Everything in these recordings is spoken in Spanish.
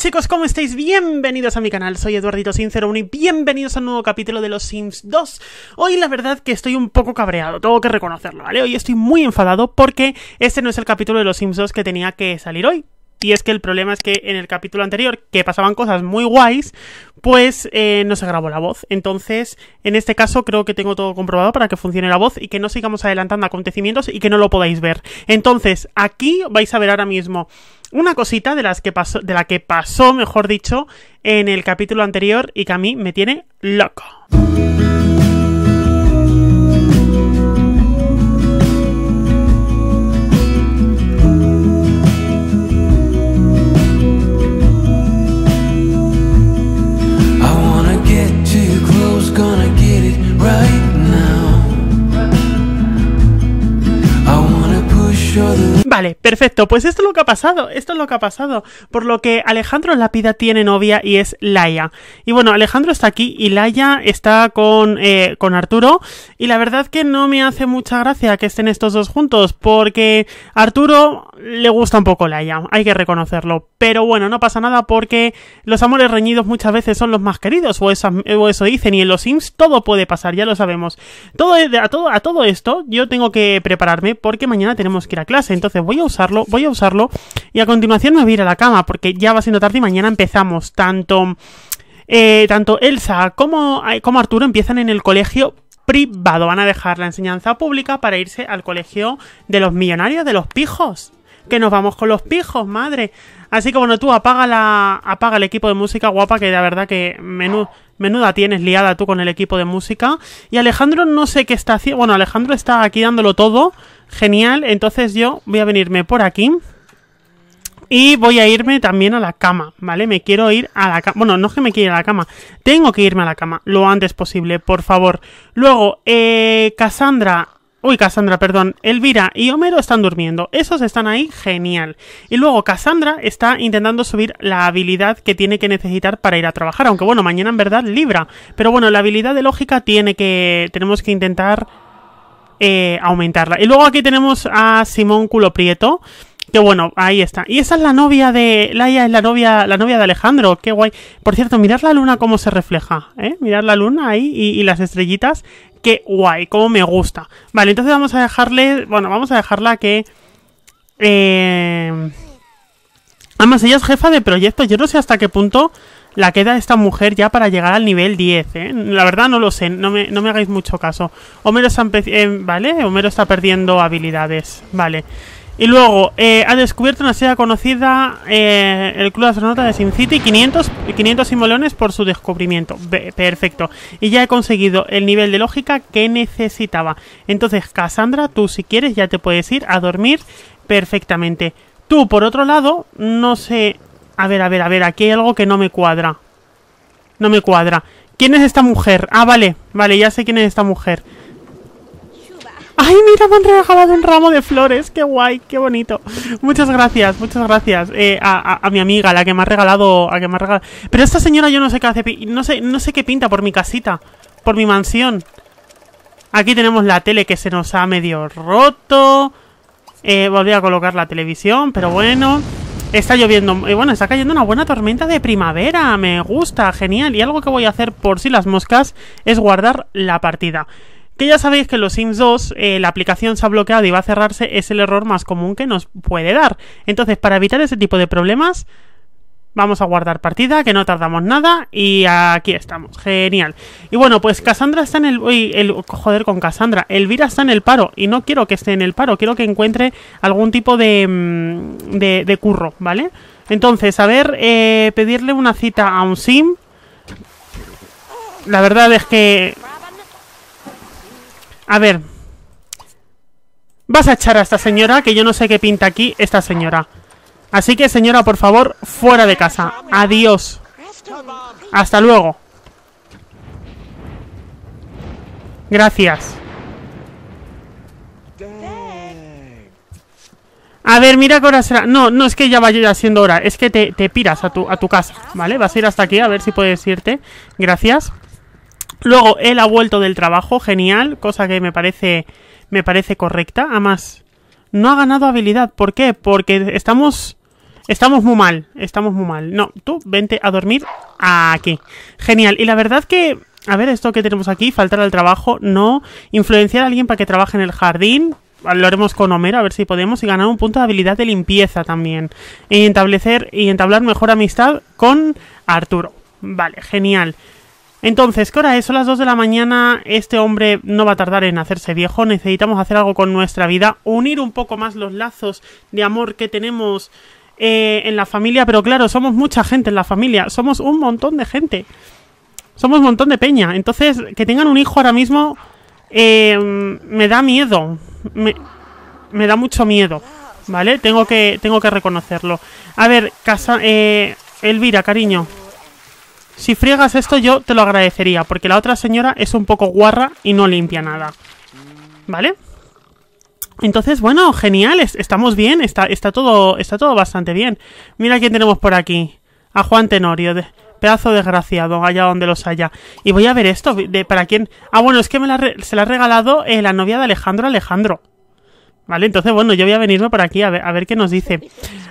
chicos, ¿cómo estáis? Bienvenidos a mi canal, soy Eduardito Sincero y bienvenidos a un nuevo capítulo de Los Sims 2. Hoy la verdad que estoy un poco cabreado, tengo que reconocerlo, ¿vale? Hoy estoy muy enfadado porque este no es el capítulo de Los Sims 2 que tenía que salir hoy, y es que el problema es que en el capítulo anterior, que pasaban cosas muy guays, pues eh, no se grabó la voz. Entonces, en este caso creo que tengo todo comprobado para que funcione la voz y que no sigamos adelantando acontecimientos y que no lo podáis ver. Entonces, aquí vais a ver ahora mismo una cosita de las que pasó, de la que pasó, mejor dicho, en el capítulo anterior y que a mí me tiene loco. Vale, perfecto. Pues esto es lo que ha pasado. Esto es lo que ha pasado. Por lo que Alejandro Lápida tiene novia y es Laia. Y bueno, Alejandro está aquí y Laia está con, eh, con Arturo. Y la verdad que no me hace mucha gracia que estén estos dos juntos. Porque Arturo le gusta un poco Laia. Hay que reconocerlo. Pero bueno, no pasa nada porque los amores reñidos muchas veces son los más queridos. O eso, dicen. Y en los Sims todo puede pasar, ya lo sabemos. Todo, a, todo, a todo esto yo tengo que prepararme porque mañana tenemos que ir a clase. Entonces voy a usarlo, voy a usarlo, y a continuación me voy a ir a la cama, porque ya va siendo tarde y mañana empezamos. Tanto, eh, tanto Elsa como, eh, como Arturo empiezan en el colegio privado, van a dejar la enseñanza pública para irse al colegio de los millonarios, de los pijos que nos vamos con los pijos, madre. Así que bueno, tú apaga la apaga el equipo de música guapa que la verdad que menuda tienes liada tú con el equipo de música y Alejandro no sé qué está haciendo. Bueno, Alejandro está aquí dándolo todo. Genial, entonces yo voy a venirme por aquí. Y voy a irme también a la cama, ¿vale? Me quiero ir a la cama. Bueno, no es que me quiera ir a la cama. Tengo que irme a la cama lo antes posible, por favor. Luego, eh, Cassandra Uy, Cassandra, perdón. Elvira y Homero están durmiendo. Esos están ahí, genial. Y luego Cassandra está intentando subir la habilidad que tiene que necesitar para ir a trabajar. Aunque bueno, mañana en verdad libra. Pero bueno, la habilidad de lógica tiene que. Tenemos que intentar eh, aumentarla. Y luego aquí tenemos a Simón Culo Prieto. Que bueno, ahí está. Y esa es la novia de. Laia es la novia, la novia de Alejandro. Qué guay. Por cierto, mirad la luna cómo se refleja. ¿eh? Mirad la luna ahí y, las estrellitas. Qué guay, cómo me gusta. Vale, entonces vamos a dejarle. Bueno, vamos a dejarla que. Eh. Además, ella es jefa de proyecto. Yo no sé hasta qué punto la queda esta mujer ya para llegar al nivel 10, ¿eh? La verdad no lo sé, no me, hagáis mucho caso. Homero está, eh, ¿vale? Homero está perdiendo habilidades, vale. Y luego, eh, ha descubierto una ciudad conocida, eh, el Club Astronauta de Sin City, 500, 500 simoleones por su descubrimiento. perfecto. Y ya he conseguido el nivel de lógica que necesitaba. Entonces, Cassandra, tú si quieres ya te puedes ir a dormir perfectamente. Tú, por otro lado, no sé a ver, a ver, a ver, aquí hay algo que no me cuadra. No me cuadra. ¿Quién es esta mujer? Ah, vale, vale, ya sé quién es esta mujer. ¡Ay, mira, me han regalado un ramo de flores! ¡Qué guay, qué bonito! Muchas gracias, muchas gracias eh, a, mi amiga, la que me ha regalado... A que me ha Pero esta señora yo no sé qué hace... No sé, no sé qué pinta por mi casita, por mi mansión. Aquí tenemos la tele que se nos ha medio roto. Eh, volví a colocar la televisión, pero bueno... Está lloviendo, y eh, bueno, está cayendo una buena tormenta de primavera, me gusta, genial. Y algo que voy a hacer por si las moscas es guardar la partida. Que ya sabéis que los Sims 2 eh, la aplicación se ha bloqueado y va a cerrarse, es el error más común que nos puede dar. Entonces, para evitar ese tipo de problemas, Vamos a guardar partida, que no tardamos nada. Y aquí estamos. Genial. Y bueno, pues Cassandra está en el... joder, con Cassandra. Elvira está en el paro. Y no quiero que esté en el paro. Quiero que encuentre algún tipo de, mm, de, curro, ¿vale? Entonces, a ver, eh, pedirle una cita a un sim. La verdad es que... A ver. Vas a echar a esta señora, que yo no sé qué pinta aquí esta señora. Así que, señora, por favor, fuera de casa. Adiós. Hasta luego. Gracias. A ver, mira que hora será. No, no es que ya vaya siendo hora. Es que te, te, piras a tu, a tu casa, ¿vale? Vas a ir hasta aquí a ver si puedes irte. Gracias. Luego, él ha vuelto del trabajo. Genial. Cosa que me parece, me parece correcta. Además, no ha ganado habilidad. ¿Por qué? Porque estamos Estamos muy mal, estamos muy mal. No, tú vente a dormir aquí. Genial. Y la verdad que, a ver, esto que tenemos aquí, faltar al trabajo, no. Influenciar a alguien para que trabaje en el jardín. Lo haremos con Homero, a ver si podemos. Y ganar un punto de habilidad de limpieza también. Y establecer y entablar mejor amistad con Arturo. Vale, genial. Entonces, ¿qué hora es? Son las 2 de la mañana. Este hombre no va a tardar en hacerse viejo. Necesitamos hacer algo con nuestra vida. Unir un poco más los lazos de amor que tenemos eh, en la familia, pero claro, somos mucha gente en la familia, somos un montón de gente, somos un montón de peña, entonces que tengan un hijo ahora mismo eh, me da miedo, me, da mucho miedo, ¿vale? Tengo que, tengo que reconocerlo. A ver, casa, eh, Elvira, cariño. Si friegas esto yo te lo agradecería, porque la otra señora es un poco guarra y no limpia nada. ¿Vale? Entonces, bueno, geniales estamos bien, está, está, todo, está todo bastante bien. Mira quién tenemos por aquí. A Juan Tenorio, de, pedazo desgraciado, allá donde los haya. Y voy a ver esto, de, ¿para quién? Ah, bueno, es que me se la ha regalado eh, la novia de Alejandro Alejandro. Vale, entonces, bueno, yo voy a venirme por aquí a ver, a ver qué nos dice.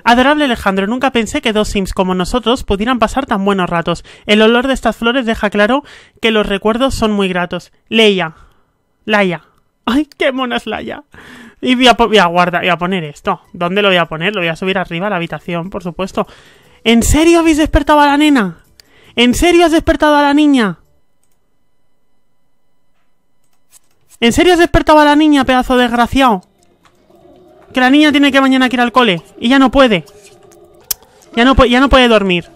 Adorable Alejandro, nunca pensé que dos Sims como nosotros pudieran pasar tan buenos ratos. El olor de estas flores deja claro que los recuerdos son muy gratos. Leia. Laia. Ay, qué mona es Laia. Y voy a, guardar, a poner esto. ¿Dónde lo voy a poner? Lo voy a subir arriba a la habitación, por supuesto. ¿En serio habéis despertado a la nena? ¿En serio has despertado a la niña? ¿En serio has despertado a la niña, pedazo desgraciado? Que la niña tiene que mañana ir al cole y ya no puede. Ya no, ya no puede dormir.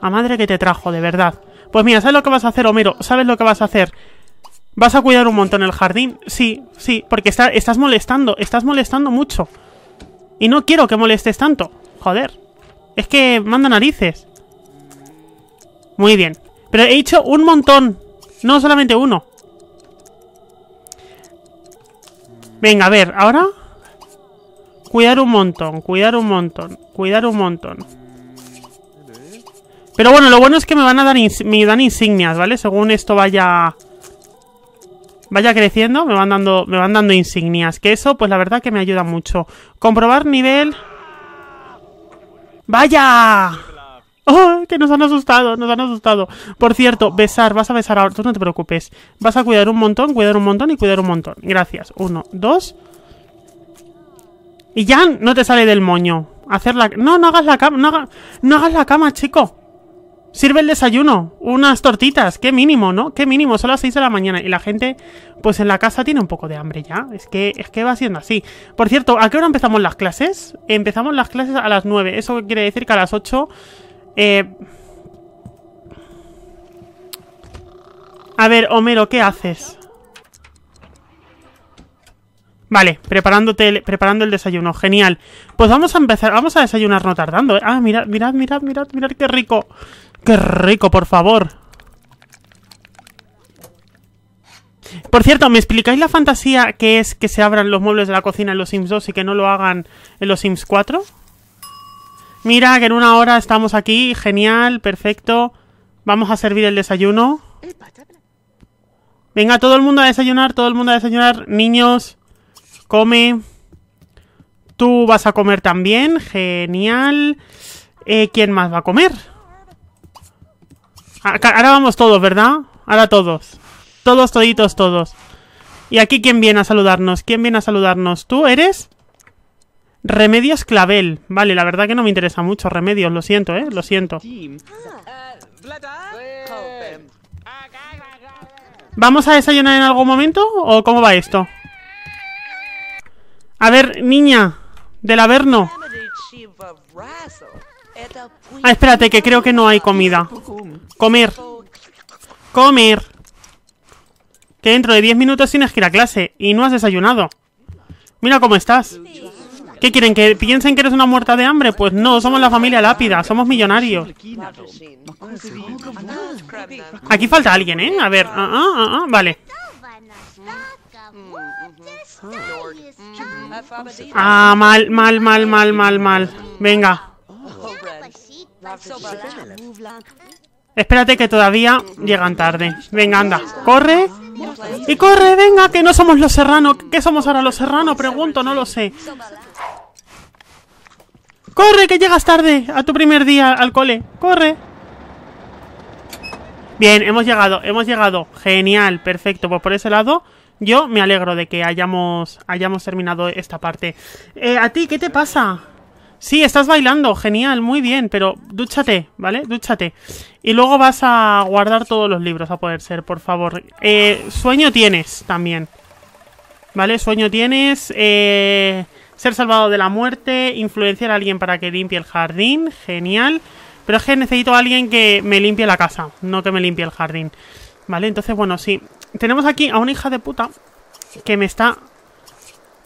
A madre que te trajo, de verdad. Pues mira, ¿sabes lo que vas a hacer, Homero? ¿Sabes lo que vas a hacer? ¿Vas a cuidar un montón el jardín? Sí, sí, porque estás molestando, estás molestando mucho. Y no quiero que molestes tanto. Joder. Es que manda narices. Muy bien. Pero he hecho un montón. No solamente uno. Venga, a ver, ahora... Cuidar un montón, cuidar un montón, cuidar un montón. Pero bueno, lo bueno es que me van a dar, me dan insignias, ¿vale? Según esto vaya vaya creciendo, me van dando, me van dando insignias. Que eso, pues la verdad que me ayuda mucho. Comprobar nivel. ¡Vaya! ¡Oh! Que nos han asustado, nos han asustado. Por cierto, besar, vas a besar ahora, tú no te preocupes. Vas a cuidar un montón, cuidar un montón y cuidar un montón. Gracias. Uno, dos. Y ya no te sale del moño. Hacer la... No, no hagas la cama, no hagas la cama, chico sirve el desayuno, unas tortitas, qué mínimo, ¿no? Qué mínimo, son las 6 de la mañana y la gente, pues en la casa tiene un poco de hambre ya, es que, es que va siendo así. Por cierto, ¿a qué hora empezamos las clases? Empezamos las clases a las 9, eso quiere decir que a las 8... Eh, a ver, Homero, ¿qué haces? Vale, preparándote preparando el desayuno, genial. Pues vamos a empezar, vamos a desayunar no tardando. ¿eh? Ah, mirad, mirad, mirad, mirad, mirad qué rico. Qué rico, por favor. Por cierto, ¿me explicáis la fantasía que es que se abran los muebles de la cocina en los Sims 2 y que no lo hagan en los Sims 4? Mira, que en una hora estamos aquí, genial, perfecto. Vamos a servir el desayuno. Venga, todo el mundo a desayunar, todo el mundo a desayunar, niños come. Tú vas a comer también. Genial. Eh, ¿Quién más va a comer? Ahora vamos todos, ¿verdad? Ahora todos. Todos, toditos, todos. ¿Y aquí quién viene a saludarnos? ¿Quién viene a saludarnos? ¿Tú eres? Remedios Clavel. Vale, la verdad que no me interesa mucho Remedios. Lo siento, ¿eh? Lo siento. Ah. ¿Vamos a desayunar en algún momento? ¿O cómo va esto? A ver, niña, del Averno. Ah, espérate, que creo que no hay comida. Comer. Comer. Que dentro de 10 minutos tienes que ir a clase y no has desayunado. Mira cómo estás. ¿Qué quieren? ¿Que piensen que eres una muerta de hambre? Pues no, somos la familia lápida, somos millonarios. Aquí falta alguien, ¿eh? A ver, ah, ah, ah, vale. Ah, mal, mal, mal, mal, mal, mal. Venga. Espérate que todavía llegan tarde. Venga, anda. Corre. Y corre, venga, que no somos los serranos. ¿Qué somos ahora los serranos? Pregunto, no lo sé. ¡Corre, que llegas tarde a tu primer día al cole! ¡Corre! Bien, hemos llegado, hemos llegado. Genial, perfecto. Pues por ese lado yo me alegro de que hayamos, hayamos terminado esta parte. Eh, ¿A ti qué te pasa? Sí, estás bailando, genial, muy bien, pero dúchate, ¿vale? Dúchate. Y luego vas a guardar todos los libros, a poder ser, por favor. Eh, sueño tienes también. ¿Vale? Sueño tienes. Eh, ser salvado de la muerte, influenciar a alguien para que limpie el jardín, genial. Pero es que necesito a alguien que me limpie la casa, no que me limpie el jardín. ¿Vale? Entonces, bueno, sí tenemos aquí a una hija de puta que me está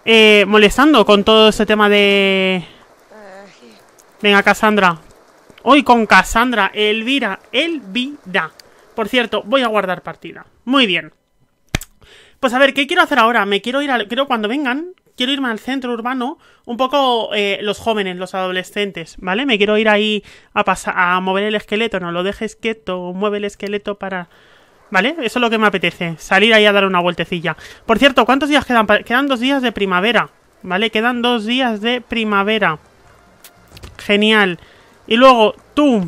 eh, molestando con todo este tema de... Venga, Cassandra. Hoy con Cassandra, Elvira, Elvira. Por cierto, voy a guardar partida. Muy bien. Pues a ver, ¿qué quiero hacer ahora? Me quiero ir al... Creo cuando vengan, quiero irme al centro urbano, un poco eh, los jóvenes, los adolescentes, ¿vale? Me quiero ir ahí a, pasar, a mover el esqueleto, no lo dejes quieto, mueve el esqueleto para ¿Vale? Eso es lo que me apetece, salir ahí a dar una vueltecilla. Por cierto, ¿cuántos días quedan? Quedan dos días de primavera, ¿vale? Quedan dos días de primavera. Genial. Y luego, tú...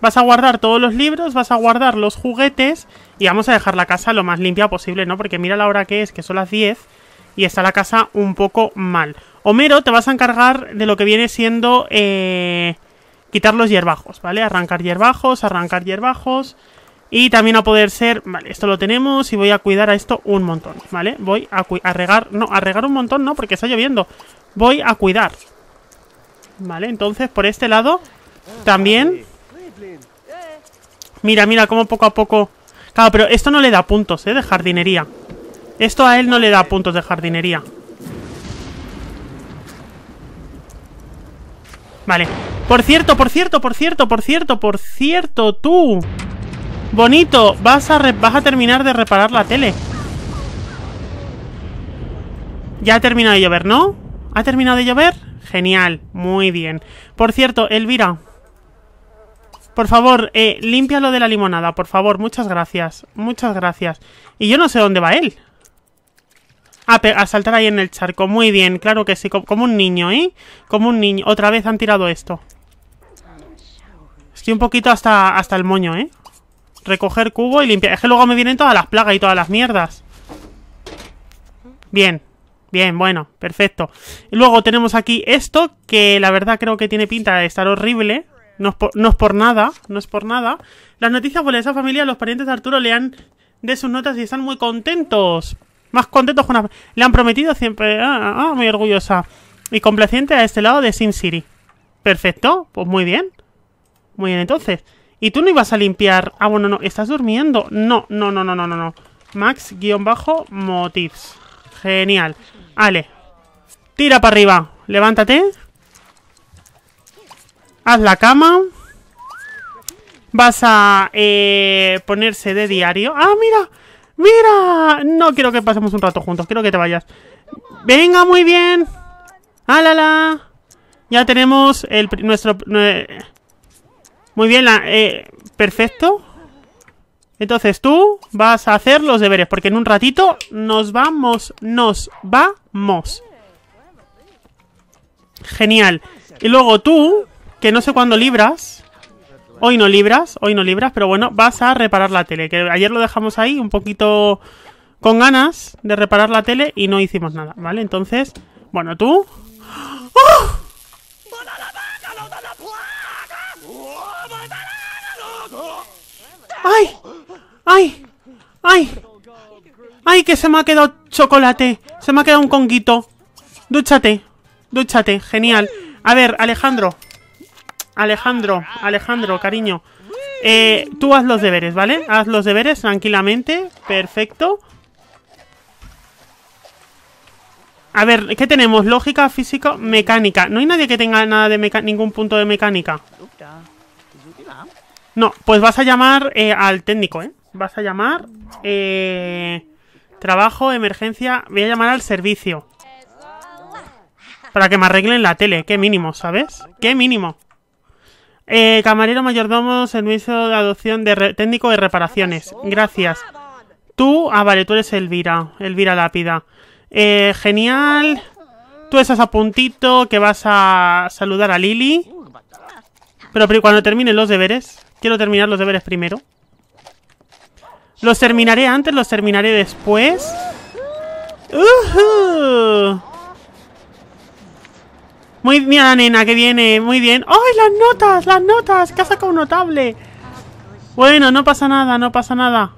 Vas a guardar todos los libros, vas a guardar los juguetes y vamos a dejar la casa lo más limpia posible, ¿no? Porque mira la hora que es, que son las 10 y está la casa un poco mal. Homero, te vas a encargar de lo que viene siendo eh, quitar los hierbajos, ¿vale? Arrancar hierbajos, arrancar hierbajos, y también a poder ser, vale, esto lo tenemos y voy a cuidar a esto un montón, ¿vale? Voy a, regar, no, a regar un montón no, porque está lloviendo. Voy a cuidar. Vale, entonces por este lado también... Mira, mira cómo poco a poco... Claro, pero esto no le da puntos, ¿eh? De jardinería. Esto a él no le da puntos de jardinería. Vale. Por cierto, por cierto, por cierto, por cierto, por cierto, tú... Bonito, vas a, a terminar de reparar la tele. Ya ha terminado de llover, ¿no? ¿Ha terminado de llover? Genial, muy bien. Por cierto, Elvira, por favor, eh, lo de la limonada, por favor. Muchas gracias, muchas gracias. Y yo no sé dónde va él. A, saltar ahí en el charco, muy bien, claro que sí, como, un niño, ¿eh? Como un niño. Otra vez han tirado esto. Estoy un poquito hasta, hasta el moño, ¿eh? Recoger cubo y limpiar. Es que luego me vienen todas las plagas y todas las mierdas. Bien. Bien, bueno, perfecto. Y luego tenemos aquí esto, que la verdad creo que tiene pinta de estar horrible. No es, por, nada, no es por nada. Las noticias por esa familia, los parientes de Arturo le han de sus notas y están muy contentos. Más contentos con una... Le han prometido siempre... Ah, ah, ah, muy orgullosa. Y complaciente a este lado de City. Perfecto, pues muy bien. Muy bien, entonces. ¿Y tú no ibas a limpiar? Ah, bueno, no. ¿Estás durmiendo? No, no, no, no, no, no, no. Max-motifs. Genial. Ale. Tira para arriba. Levántate. Haz la cama. Vas a eh, ponerse de diario. ¡Ah, mira! ¡Mira! No quiero que pasemos un rato juntos. Quiero que te vayas. ¡Venga, muy bien! ¡Alala! Ya tenemos el nuestro... Muy bien, eh, perfecto. Entonces tú vas a hacer los deberes, porque en un ratito nos vamos, nos vamos. Genial. Y luego tú, que no sé cuándo libras, hoy no libras, hoy no libras, pero bueno, vas a reparar la tele, que ayer lo dejamos ahí un poquito con ganas de reparar la tele y no hicimos nada, ¿vale? Entonces, bueno, tú... ¡ah! ¡Ay! ¡Ay! ¡Ay! ¡Ay, que se me ha quedado chocolate! Se me ha quedado un conguito. Dúchate. Dúchate. Genial. A ver, Alejandro. Alejandro, Alejandro, cariño. Eh, tú haz los deberes, ¿vale? Haz los deberes tranquilamente. Perfecto. A ver, ¿qué tenemos? Lógica, física, mecánica. No hay nadie que tenga nada de ningún punto de mecánica. No, pues vas a llamar eh, al técnico, ¿eh? Vas a llamar. Eh, trabajo, emergencia. Voy a llamar al servicio. Para que me arreglen la tele. Qué mínimo, ¿sabes? Qué mínimo. Eh, camarero, mayordomo, servicio de adopción de técnico de reparaciones. Gracias. Tú. Ah, vale, tú eres Elvira. Elvira Lápida. genial. Tú estás a puntito que vas a saludar a Lili. Pero, cuando termine los deberes. Quiero terminar los deberes primero. Los terminaré antes, los terminaré después. Muy bien, nena, que viene. Muy bien. ¡Ay, las notas! ¡Las notas! sacado un notable! Bueno, no pasa nada, no pasa nada.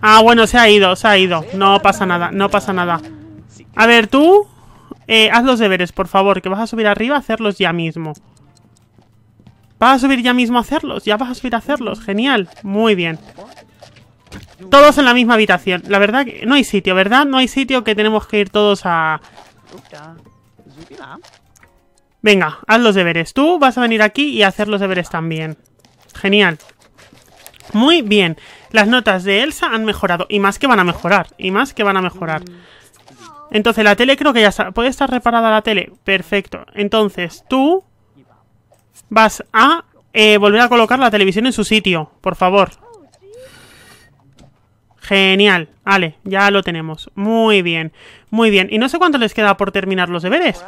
Ah, bueno, se ha ido, se ha ido. No pasa nada, no pasa nada. A ver, tú... Eh, haz los deberes, por favor, que vas a subir arriba a hacerlos ya mismo. ¿Vas a subir ya mismo a hacerlos? Ya vas a subir a hacerlos. Genial. Muy bien. Todos en la misma habitación. La verdad que no hay sitio, ¿verdad? No hay sitio que tenemos que ir todos a... Venga, haz los deberes. Tú vas a venir aquí y hacer los deberes también. Genial. Muy bien. Las notas de Elsa han mejorado. Y más que van a mejorar. Y más que van a mejorar. Entonces, la tele creo que ya está. ¿Puede estar reparada la tele? Perfecto. Entonces, tú Vas a eh, volver a colocar la televisión en su sitio, por favor. Genial. Vale, ya lo tenemos. Muy bien, muy bien. Y no sé cuánto les queda por terminar los deberes.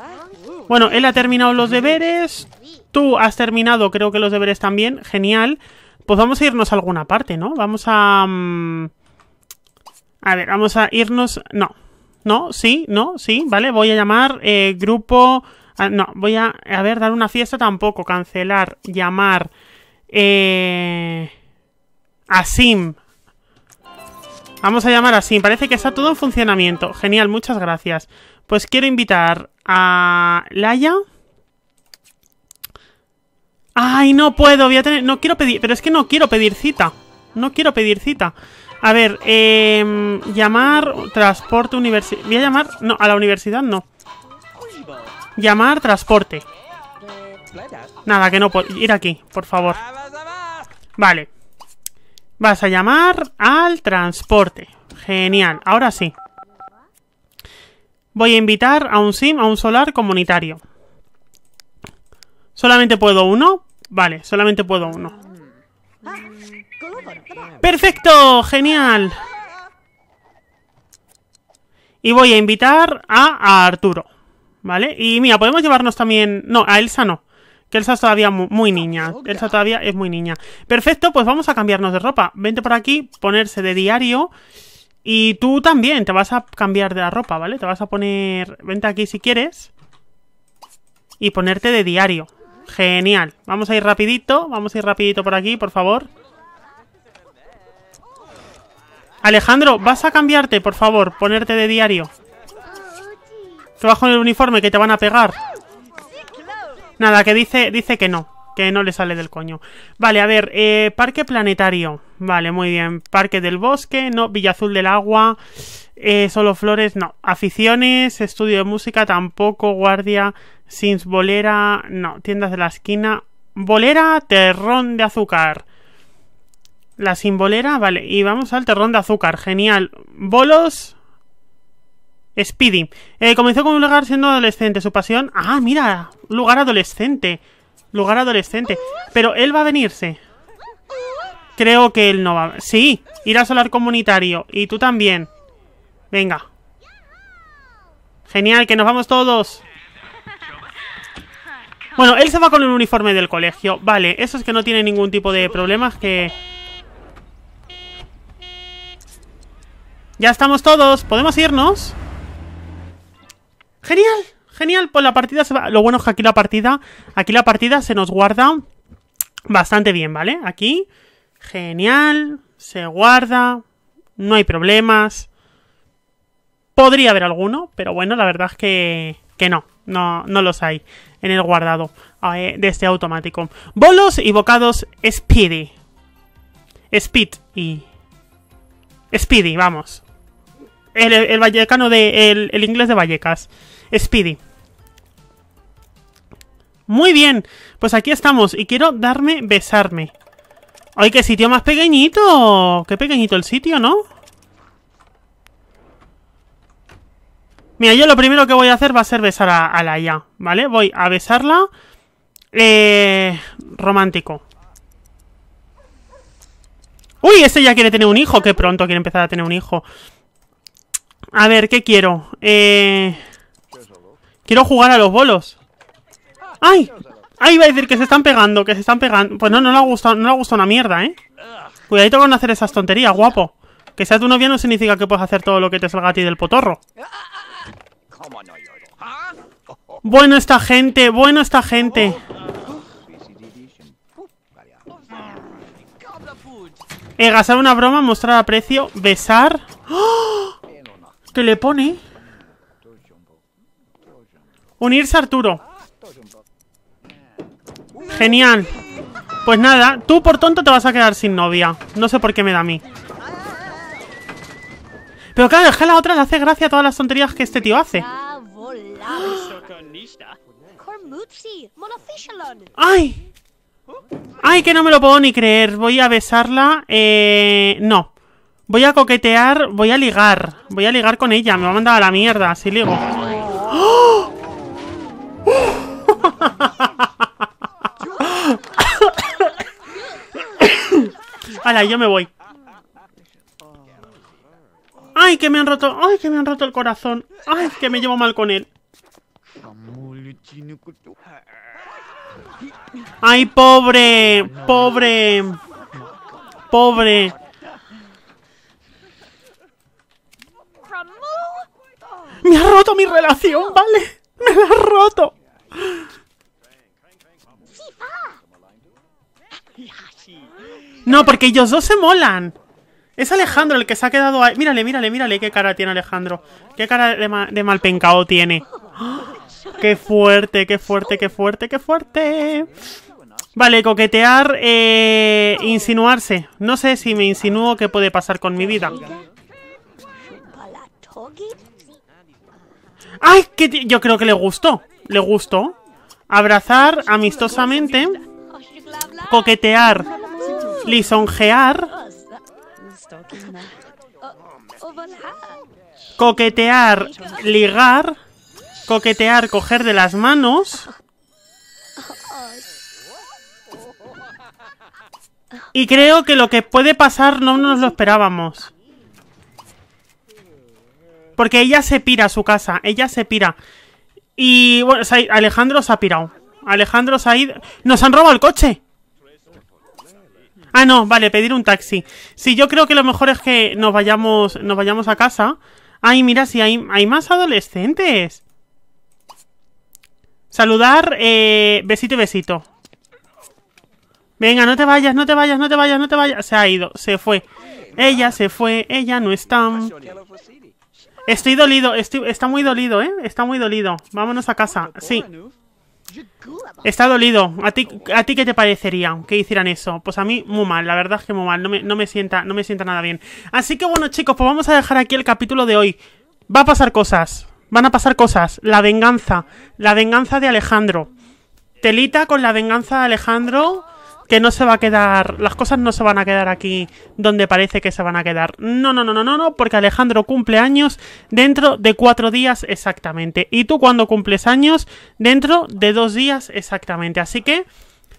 Bueno, él ha terminado los deberes. Tú has terminado, creo que los deberes también. Genial. Pues vamos a irnos a alguna parte, ¿no? Vamos a... Mm, a ver, vamos a irnos... No. No, sí, no, sí. Vale, voy a llamar eh, grupo Ah, no, voy a, a ver, dar una fiesta tampoco, cancelar, llamar, eh, a Sim. Vamos a llamar a Sim, parece que está todo en funcionamiento. Genial, muchas gracias. Pues quiero invitar a Laia. Ay, no puedo, voy a tener... No quiero pedir... Pero es que no quiero pedir cita. No quiero pedir cita. A ver, eh, llamar transporte universidad... Voy a llamar... No, a la universidad no. Llamar transporte. Nada, que no puedo. Ir aquí, por favor. Vale. Vas a llamar al transporte. Genial, ahora sí. Voy a invitar a un sim a un solar comunitario. ¿Solamente puedo uno? Vale, solamente puedo uno. ¡Perfecto! ¡Genial! Y voy a invitar a, a Arturo. ¿Vale? Y mira, podemos llevarnos también... No, a Elsa no. Que Elsa es todavía muy, niña. Elsa todavía es muy niña. Perfecto, pues vamos a cambiarnos de ropa. Vente por aquí, ponerse de diario. Y tú también te vas a cambiar de la ropa, ¿vale? Te vas a poner... Vente aquí si quieres. Y ponerte de diario. Genial. Vamos a ir rapidito. Vamos a ir rapidito por aquí, por favor. Alejandro, vas a cambiarte, por favor. Ponerte de diario. Trabajo en el uniforme que te van a pegar. Nada, que dice, dice que no. Que no le sale del coño. Vale, a ver, eh, parque planetario. Vale, muy bien. Parque del bosque, no. Villa Azul del Agua. Eh, solo flores, no. Aficiones, estudio de música, tampoco. Guardia, Sins Bolera, no. Tiendas de la esquina. Bolera, terrón de azúcar. La bolera vale. Y vamos al terrón de azúcar, genial. Bolos, Speedy. Eh, comenzó con un lugar siendo adolescente. Su pasión... Ah, mira. Lugar adolescente. Lugar adolescente. Pero él va a venirse. Creo que él no va... A... Sí. Irá a solar comunitario. Y tú también. Venga. Genial, que nos vamos todos. Bueno, él se va con el uniforme del colegio. Vale, eso es que no tiene ningún tipo de problemas que... Ya estamos todos. ¿Podemos irnos? Genial, genial. Pues la partida se va... Lo bueno es que aquí la partida. Aquí la partida se nos guarda bastante bien, ¿vale? Aquí. Genial. Se guarda. No hay problemas. Podría haber alguno, pero bueno, la verdad es que, que no, no, no los hay en el guardado eh, de este automático. Bolos y bocados Speedy. Speed y... Speedy, vamos. El, vallecano de... El, el inglés de Vallecas. Speedy. Muy bien, pues aquí estamos y quiero darme besarme. ¡Ay, qué sitio más pequeñito! ¡Qué pequeñito el sitio, ¿no? Mira, yo lo primero que voy a hacer va a ser besar a, a la ¿vale? Voy a besarla... Eh... Romántico. ¡Uy! Este ya quiere tener un hijo. ¡Qué pronto quiere empezar a tener un hijo! A ver, ¿qué quiero? Eh... Quiero jugar a los bolos. ¡Ay! Ahí va a decir que se están pegando, que se están pegando. Pues no, no le ha gustado, no le ha gustado una mierda, ¿eh? Cuidadito con hacer esas tonterías, guapo. Que seas tu novia no significa que puedas hacer todo lo que te salga a ti del potorro. Bueno esta gente, bueno esta gente. Eh, gastar una broma, mostrar aprecio, besar. ¡Ah! ¿Qué le pone? Unirse Arturo. Genial. Pues nada, tú por tonto te vas a quedar sin novia. No sé por qué me da a mí. Pero claro, es que a la otra le hace gracia todas las tonterías que este tío hace. ¡Ay! ¡Ay, que no me lo puedo ni creer! Voy a besarla. Eh... No. Voy a coquetear, voy a ligar. Voy a ligar con ella. Me va a mandar a la mierda, si ligo. ¡Oh! Hala, yo me voy. ¡Ay, que me han roto! ¡Ay, que me han roto el corazón! ¡Ay, que me llevo mal con él! ¡Ay, pobre! ¡Pobre! ¡Pobre! ¡Me ha roto mi relación, vale! ¡Me la ha roto! No, porque ellos dos se molan. Es Alejandro el que se ha quedado ahí. Mírale, mírale, mírale qué cara tiene Alejandro. Qué cara de, mal tiene. Qué fuerte, qué fuerte, qué fuerte, qué fuerte. Vale, coquetear, eh, insinuarse. No sé si me insinúo qué puede pasar con mi vida. ¡Ay! Que yo creo que le gustó. Le gustó. Abrazar amistosamente coquetear, lisonjear, coquetear, ligar, coquetear, coger de las manos y creo que lo que puede pasar no nos lo esperábamos. Porque ella se pira a su casa, ella se pira. Y bueno, Alejandro se ha pirado. Alejandro ido, ¡Nos han robado el coche! Ah, no, vale, pedir un taxi. Sí, yo creo que lo mejor es que nos vayamos, nos vayamos a casa. Ay, mira, si hay, hay más adolescentes. Saludar, eh, besito y besito. Venga, no te vayas, no te vayas, no te vayas, no te vayas. Se ha ido, se fue. Ella se fue, ella no está. Estoy dolido, está muy dolido, ¿eh? Está muy dolido. Vámonos a casa. Sí. Está dolido. ¿A ti, ¿A ti qué te parecería que hicieran eso? Pues a mí muy mal, la verdad es que muy mal. No me, no me, sienta, no me sienta nada bien. Así que bueno chicos, pues vamos a dejar aquí el capítulo de hoy. Va a pasar cosas. Van a pasar cosas. La venganza. La venganza de Alejandro. Telita con la venganza de Alejandro que no se va a quedar, las cosas no se van a quedar aquí donde parece que se van a quedar. No, no, no, no, no, no, porque Alejandro cumple años dentro de cuatro días exactamente. Y tú cuando cumples años, dentro de dos días exactamente. Así que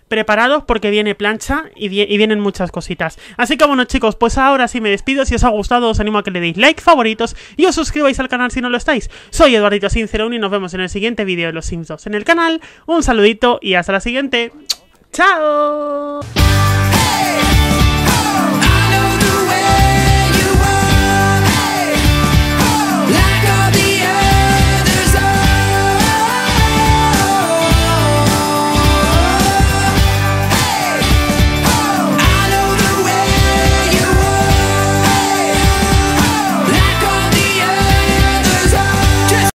preparados porque viene plancha y, vienen muchas cositas. Así que bueno chicos, pues ahora sí me despido. Si os ha gustado os animo a que le deis like, favoritos y os suscribáis al canal si no lo estáis. Soy Eduardito Sincerón y nos vemos en el siguiente vídeo de Los Sims 2 en el canal. Un saludito y hasta la siguiente. ¡Chao!